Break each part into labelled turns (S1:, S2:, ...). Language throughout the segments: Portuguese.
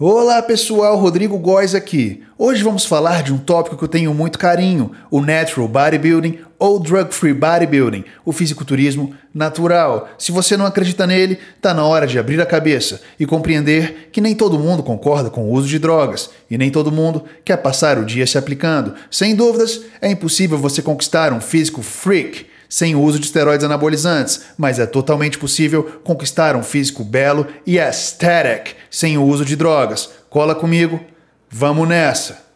S1: Olá pessoal, Rodrigo Góes aqui. Hoje vamos falar de um tópico que eu tenho muito carinho: o Natural Bodybuilding ou Drug Free Bodybuilding, o fisiculturismo natural. Se você não acredita nele, tá na hora de abrir a cabeça e compreender que nem todo mundo concorda com o uso de drogas e nem todo mundo quer passar o dia se aplicando. Sem dúvidas, é impossível você conquistar um físico freak sem o uso de esteroides anabolizantes, mas é totalmente possível conquistar um físico belo e aesthetic sem o uso de drogas. Cola comigo, vamos nessa!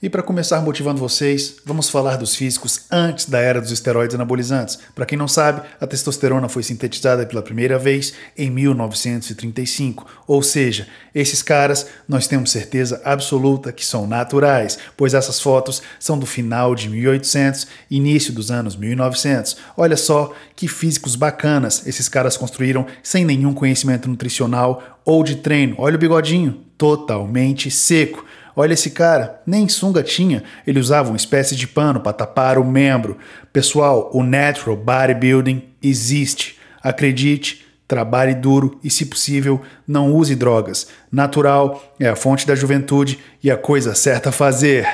S1: E para começar motivando vocês, vamos falar dos físicos antes da era dos esteroides anabolizantes. Para quem não sabe, a testosterona foi sintetizada pela primeira vez em 1935, ou seja, esses caras nós temos certeza absoluta que são naturais, pois essas fotos são do final de 1800, início dos anos 1900. Olha só que físicos bacanas esses caras construíram sem nenhum conhecimento nutricional ou de treino. Olha o bigodinho, totalmente seco. Olha esse cara, nem sunga tinha, ele usava uma espécie de pano para tapar o membro. Pessoal, o natural bodybuilding existe. Acredite, trabalhe duro e, se possível, não use drogas. Natural é a fonte da juventude e a coisa certa a fazer.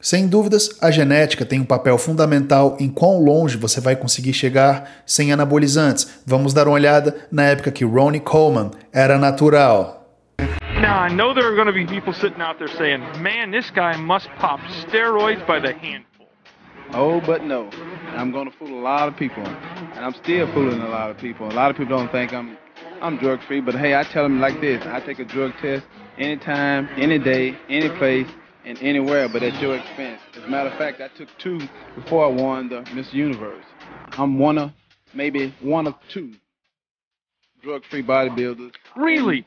S1: Sem dúvidas, a genética tem um papel fundamental em quão longe você vai conseguir chegar sem anabolizantes. Vamos dar uma olhada na época que Ronnie Coleman era natural. Now, I know there are going to be people sitting out there saying, man, this guy must pop steroids by the handful. Oh, but no. I'm going to fool a lot of people. And I'm still fooling a lot of people. A lot of people don't think I'm I'm drug free, but hey, I tell them like this I take a drug test anytime, any day, any place, and anywhere, but at your expense. As a matter of fact, I took two before I won the Miss Universe. I'm one of maybe one of two drug free bodybuilders. Really?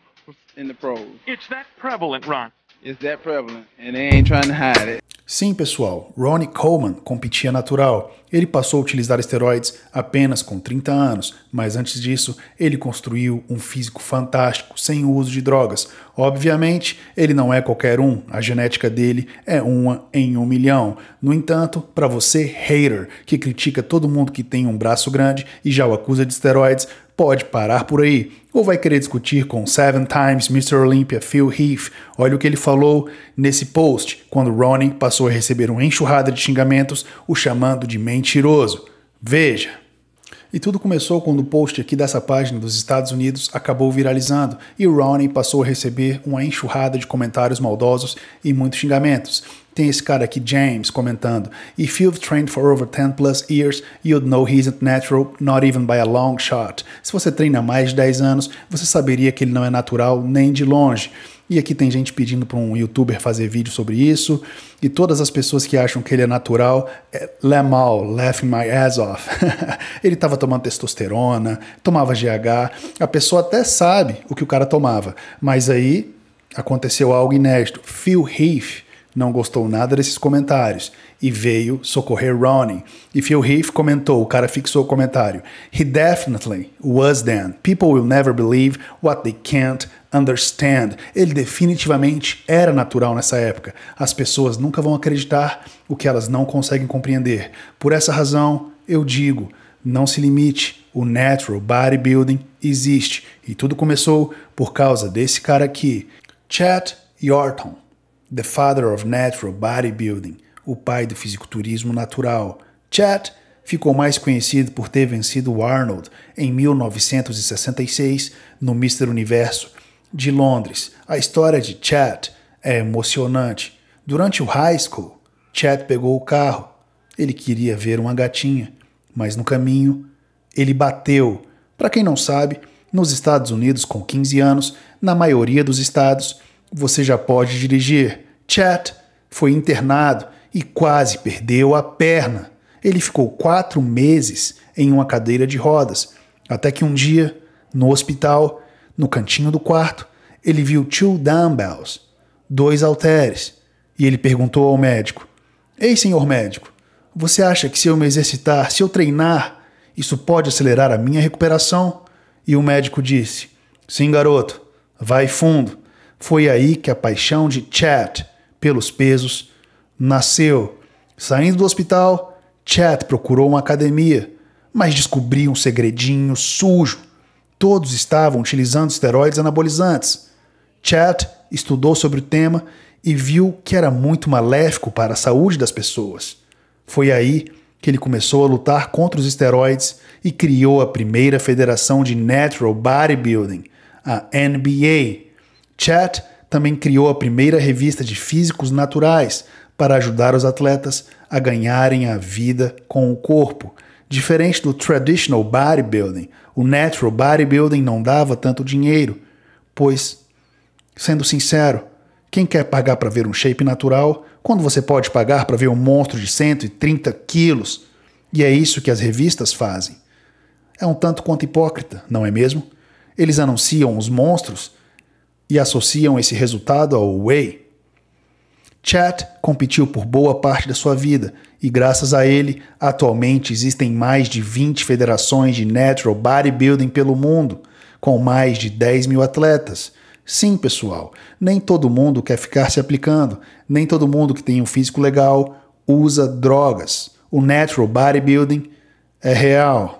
S1: Sim, pessoal, Ronnie Coleman competia natural. Ele passou a utilizar esteroides apenas com 30 anos, mas antes disso, ele construiu um físico fantástico, sem o uso de drogas. Obviamente, ele não é qualquer um, a genética dele é uma em um milhão. No entanto, para você, hater, que critica todo mundo que tem um braço grande e já o acusa de esteroides, Pode parar por aí. Ou vai querer discutir com Seven Times, Mr. Olympia, Phil Heath? Olha o que ele falou nesse post, quando Ronin passou a receber uma enxurrada de xingamentos, o chamando de mentiroso. Veja. E tudo começou quando o post aqui dessa página dos Estados Unidos acabou viralizando e Ronin passou a receber uma enxurrada de comentários maldosos e muitos xingamentos. Tem esse cara aqui, James, comentando: If you've trained for over 10 plus years, you'd know he isn't natural, not even by a long shot. Se você treina mais de 10 anos, você saberia que ele não é natural nem de longe. E aqui tem gente pedindo para um youtuber fazer vídeo sobre isso. E todas as pessoas que acham que ele é natural, é mal laughing my ass off. ele estava tomando testosterona, tomava GH. A pessoa até sabe o que o cara tomava, mas aí aconteceu algo inédito. Phil Heath não gostou nada desses comentários e veio socorrer Ronnie. E Phil Heath comentou, o cara fixou o comentário. He definitely was then. People will never believe what they can't understand. Ele definitivamente era natural nessa época. As pessoas nunca vão acreditar o que elas não conseguem compreender. Por essa razão, eu digo, não se limite. O natural bodybuilding existe. E tudo começou por causa desse cara aqui, Chet Yorton. The Father of Natural Bodybuilding, o pai do fisiculturismo natural. Chad ficou mais conhecido por ter vencido Arnold em 1966 no Mister Universo de Londres. A história de Chad é emocionante. Durante o high school, Chad pegou o carro. Ele queria ver uma gatinha, mas no caminho ele bateu. Para quem não sabe, nos Estados Unidos, com 15 anos, na maioria dos estados, você já pode dirigir. Chat foi internado e quase perdeu a perna. Ele ficou quatro meses em uma cadeira de rodas, até que um dia, no hospital, no cantinho do quarto, ele viu two dumbbells, dois halteres, e ele perguntou ao médico: Ei, senhor médico, você acha que se eu me exercitar, se eu treinar, isso pode acelerar a minha recuperação? E o médico disse: Sim, garoto, vai fundo. Foi aí que a paixão de Chad pelos pesos nasceu. Saindo do hospital, Chad procurou uma academia, mas descobriu um segredinho sujo. Todos estavam utilizando esteroides anabolizantes. Chad estudou sobre o tema e viu que era muito maléfico para a saúde das pessoas. Foi aí que ele começou a lutar contra os esteroides e criou a primeira federação de Natural Bodybuilding, a NBA, Chat também criou a primeira revista de físicos naturais para ajudar os atletas a ganharem a vida com o corpo. Diferente do traditional bodybuilding, o natural bodybuilding não dava tanto dinheiro, pois, sendo sincero, quem quer pagar para ver um shape natural quando você pode pagar para ver um monstro de 130 quilos? E é isso que as revistas fazem. É um tanto quanto hipócrita, não é mesmo? Eles anunciam os monstros e associam esse resultado ao whey. Chat competiu por boa parte da sua vida e, graças a ele, atualmente existem mais de 20 federações de natural bodybuilding pelo mundo, com mais de 10 mil atletas. Sim, pessoal, nem todo mundo quer ficar se aplicando, nem todo mundo que tem um físico legal usa drogas. O natural bodybuilding é real.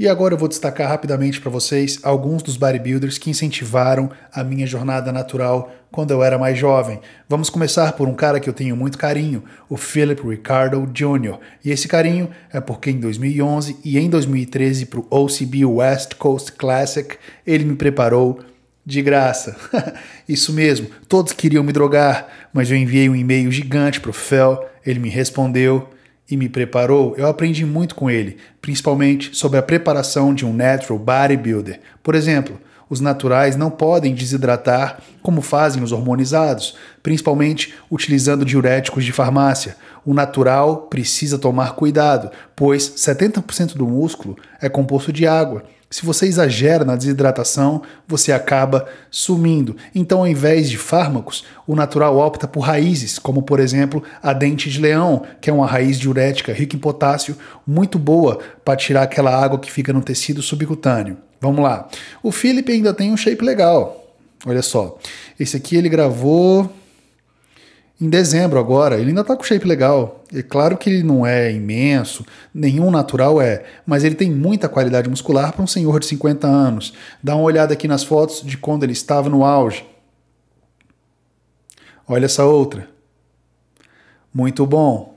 S1: E agora eu vou destacar rapidamente para vocês alguns dos bodybuilders que incentivaram a minha jornada natural quando eu era mais jovem. Vamos começar por um cara que eu tenho muito carinho, o Philip Ricardo Jr. E esse carinho é porque em 2011 e em 2013 para o OCB West Coast Classic ele me preparou de graça. Isso mesmo, todos queriam me drogar, mas eu enviei um e-mail gigante para o Fel, ele me respondeu e me preparou, eu aprendi muito com ele, principalmente sobre a preparação de um natural bodybuilder. Por exemplo, os naturais não podem desidratar como fazem os hormonizados, principalmente utilizando diuréticos de farmácia. O natural precisa tomar cuidado, pois 70% do músculo é composto de água. Se você exagera na desidratação, você acaba sumindo. Então, ao invés de fármacos, o natural opta por raízes, como por exemplo a dente de leão, que é uma raiz diurética rica em potássio, muito boa para tirar aquela água que fica no tecido subcutâneo. Vamos lá. O Felipe ainda tem um shape legal. Olha só. Esse aqui ele gravou em dezembro agora, ele ainda está com shape legal. É claro que ele não é imenso, nenhum natural é, mas ele tem muita qualidade muscular para um senhor de 50 anos. Dá uma olhada aqui nas fotos de quando ele estava no auge. Olha essa outra. Muito bom.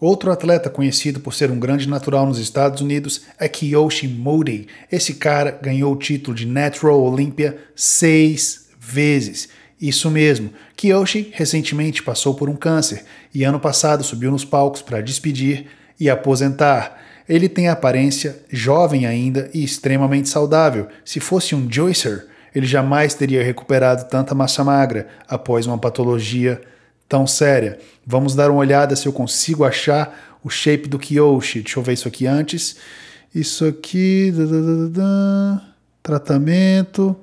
S1: Outro atleta conhecido por ser um grande natural nos Estados Unidos é Kiyoshi Mori. Esse cara ganhou o título de Natural Olympia seis vezes. Isso mesmo, Kiyoshi recentemente passou por um câncer e ano passado subiu nos palcos para despedir e aposentar. Ele tem a aparência jovem ainda e extremamente saudável. Se fosse um Joycer, ele jamais teria recuperado tanta massa magra após uma patologia tão séria. Vamos dar uma olhada se eu consigo achar o shape do Kiyoshi. Deixa eu ver isso aqui antes. Isso aqui. Tratamento.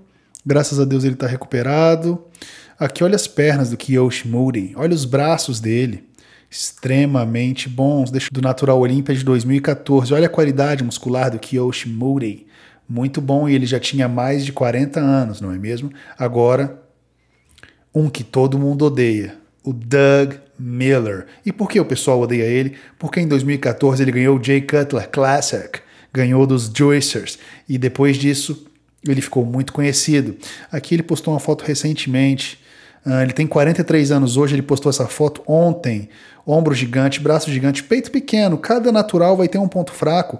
S1: Graças a Deus ele está recuperado. Aqui olha as pernas do Kiyoshi Muri, olha os braços dele, extremamente bons, do Natural Olímpia de 2014. Olha a qualidade muscular do Kiyoshi Muri, muito bom e ele já tinha mais de 40 anos, não é mesmo? Agora, um que todo mundo odeia, o Doug Miller. E por que o pessoal odeia ele? Porque em 2014 ele ganhou o Jay Cutler Classic, ganhou dos Joycers e depois disso ele ficou muito conhecido. Aqui ele postou uma foto recentemente. Uh, ele tem 43 anos hoje, ele postou essa foto ontem. Ombro gigante, braço gigante, peito pequeno. Cada natural vai ter um ponto fraco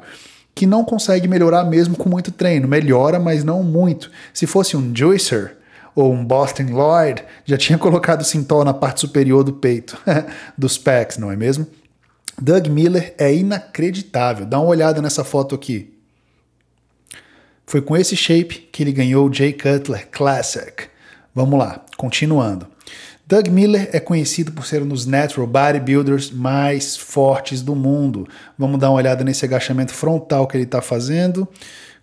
S1: que não consegue melhorar mesmo com muito treino. Melhora, mas não muito. Se fosse um Juicer ou um Boston Lloyd, já tinha colocado cintol na parte superior do peito, dos pecs, não é mesmo? Doug Miller é inacreditável. Dá uma olhada nessa foto aqui. Foi com esse shape que ele ganhou o Jay Cutler Classic. Vamos lá, continuando. Doug Miller é conhecido por ser um dos natural bodybuilders mais fortes do mundo. Vamos dar uma olhada nesse agachamento frontal que ele está fazendo,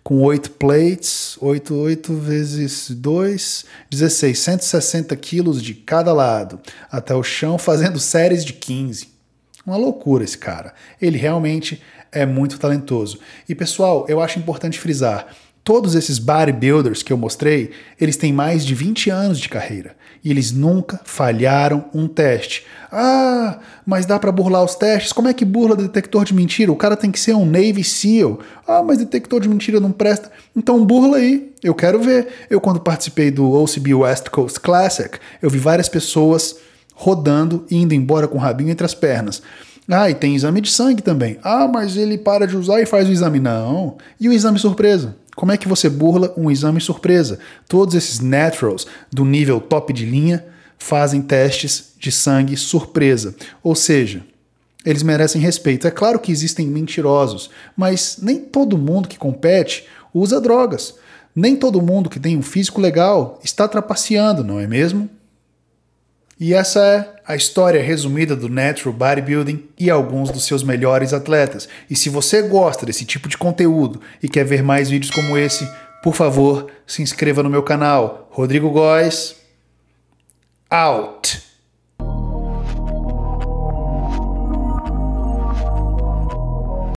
S1: com 8 plates, 8, 8 vezes 2, 16, 160 quilos de cada lado, até o chão, fazendo séries de 15. Uma loucura esse cara. Ele realmente é muito talentoso. E pessoal, eu acho importante frisar, Todos esses bodybuilders que eu mostrei, eles têm mais de 20 anos de carreira e eles nunca falharam um teste. Ah, mas dá para burlar os testes? Como é que burla detector de mentira? O cara tem que ser um Navy SEAL. Ah, mas detector de mentira não presta. Então burla aí. Eu quero ver. Eu quando participei do OCB West Coast Classic, eu vi várias pessoas rodando e indo embora com o rabinho entre as pernas. Ah, e tem exame de sangue também. Ah, mas ele para de usar e faz o exame. Não. E o exame surpresa? Como é que você burla um exame surpresa? Todos esses naturals do nível top de linha fazem testes de sangue surpresa. Ou seja, eles merecem respeito. É claro que existem mentirosos, mas nem todo mundo que compete usa drogas. Nem todo mundo que tem um físico legal está trapaceando, não é mesmo? E essa é a história resumida do Natural Bodybuilding e alguns dos seus melhores atletas. E se você gosta desse tipo de conteúdo e quer ver mais vídeos como esse, por favor, se inscreva no meu canal. Rodrigo Góes, out!